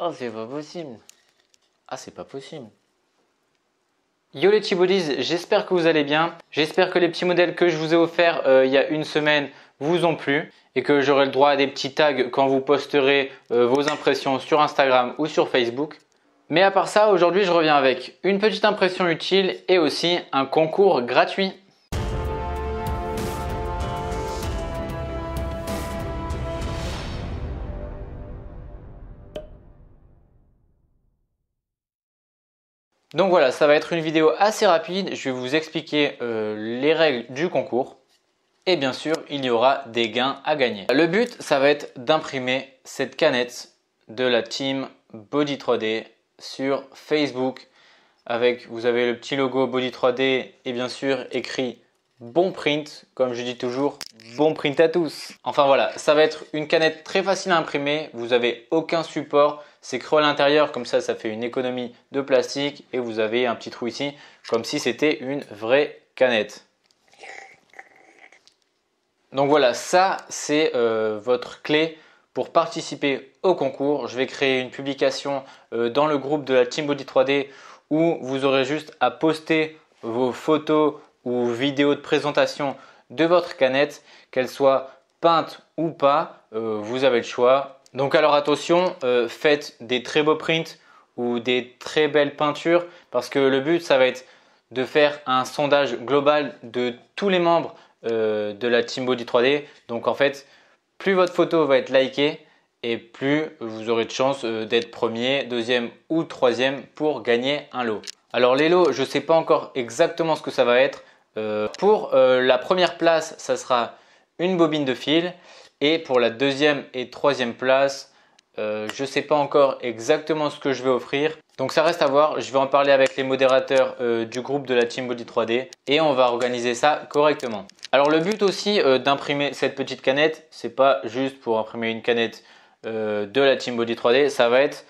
Oh, c'est pas possible. Ah, c'est pas possible. Yo les j'espère que vous allez bien. J'espère que les petits modèles que je vous ai offerts euh, il y a une semaine vous ont plu et que j'aurai le droit à des petits tags quand vous posterez euh, vos impressions sur Instagram ou sur Facebook. Mais à part ça, aujourd'hui je reviens avec une petite impression utile et aussi un concours gratuit. Donc voilà, ça va être une vidéo assez rapide. Je vais vous expliquer euh, les règles du concours. Et bien sûr, il y aura des gains à gagner. Le but, ça va être d'imprimer cette canette de la team Body 3D sur Facebook. Avec, vous avez le petit logo Body 3D et bien sûr écrit bon print, comme je dis toujours, bon print à tous. Enfin voilà, ça va être une canette très facile à imprimer, vous n'avez aucun support, c'est creux à l'intérieur, comme ça, ça fait une économie de plastique et vous avez un petit trou ici, comme si c'était une vraie canette. Donc voilà, ça c'est euh, votre clé pour participer au concours. Je vais créer une publication euh, dans le groupe de la Team Body 3D où vous aurez juste à poster vos photos ou vidéo de présentation de votre canette, qu'elle soit peinte ou pas, euh, vous avez le choix. Donc alors attention, euh, faites des très beaux prints ou des très belles peintures parce que le but ça va être de faire un sondage global de tous les membres euh, de la team body 3D. Donc en fait, plus votre photo va être likée et plus vous aurez de chance d'être premier, deuxième ou troisième pour gagner un lot. Alors les lots, je ne sais pas encore exactement ce que ça va être. Euh, pour euh, la première place, ça sera une bobine de fil. Et pour la deuxième et troisième place, euh, je ne sais pas encore exactement ce que je vais offrir. Donc ça reste à voir, je vais en parler avec les modérateurs du groupe de la Team Body 3D et on va organiser ça correctement. Alors le but aussi d'imprimer cette petite canette, c'est pas juste pour imprimer une canette de la Team Body 3D, ça va être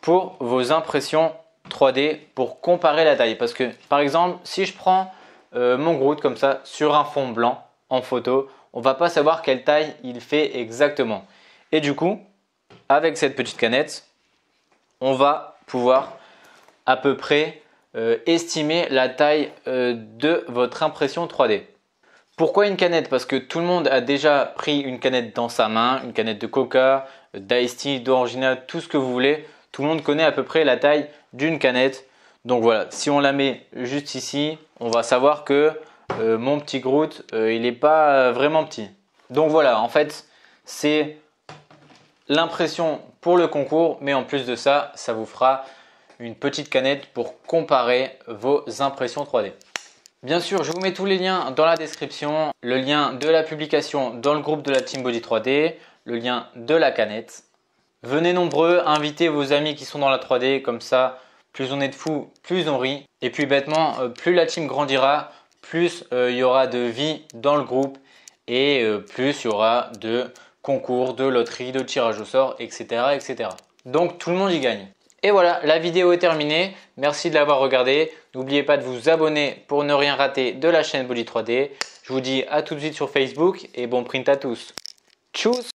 pour vos impressions 3D pour comparer la taille. Parce que par exemple, si je prends euh, mon Groot comme ça sur un fond blanc en photo. On va pas savoir quelle taille il fait exactement. Et du coup, avec cette petite canette, on va pouvoir à peu près euh, estimer la taille euh, de votre impression 3D. Pourquoi une canette Parce que tout le monde a déjà pris une canette dans sa main, une canette de coca, d'ice tea, tout ce que vous voulez. Tout le monde connaît à peu près la taille d'une canette donc voilà, si on la met juste ici, on va savoir que euh, mon petit Groot, euh, il n'est pas vraiment petit. Donc voilà, en fait, c'est l'impression pour le concours, mais en plus de ça, ça vous fera une petite canette pour comparer vos impressions 3D. Bien sûr, je vous mets tous les liens dans la description, le lien de la publication dans le groupe de la Team Body 3D, le lien de la canette. Venez nombreux, invitez vos amis qui sont dans la 3D, comme ça, plus on est de fous, plus on rit. Et puis bêtement, euh, plus la team grandira, plus euh, il y aura de vie dans le groupe et euh, plus il y aura de concours, de loterie, de tirage au sort, etc., etc. Donc tout le monde y gagne. Et voilà, la vidéo est terminée. Merci de l'avoir regardée. N'oubliez pas de vous abonner pour ne rien rater de la chaîne Body 3D. Je vous dis à tout de suite sur Facebook et bon print à tous. Tchuss